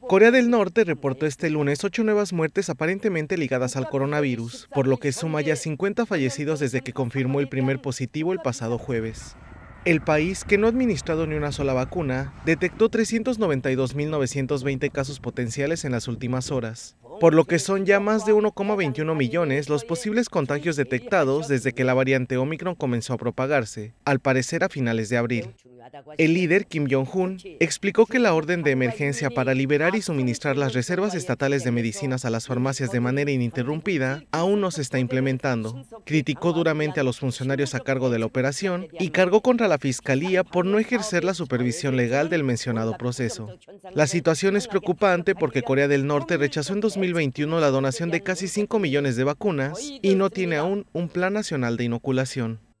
Corea del Norte reportó este lunes ocho nuevas muertes aparentemente ligadas al coronavirus, por lo que suma ya 50 fallecidos desde que confirmó el primer positivo el pasado jueves. El país, que no ha administrado ni una sola vacuna, detectó 392.920 casos potenciales en las últimas horas, por lo que son ya más de 1,21 millones los posibles contagios detectados desde que la variante Omicron comenzó a propagarse, al parecer a finales de abril. El líder Kim Jong-un explicó que la orden de emergencia para liberar y suministrar las reservas estatales de medicinas a las farmacias de manera ininterrumpida aún no se está implementando. Criticó duramente a los funcionarios a cargo de la operación y cargó contra la fiscalía por no ejercer la supervisión legal del mencionado proceso. La situación es preocupante porque Corea del Norte rechazó en 2021 la donación de casi 5 millones de vacunas y no tiene aún un plan nacional de inoculación.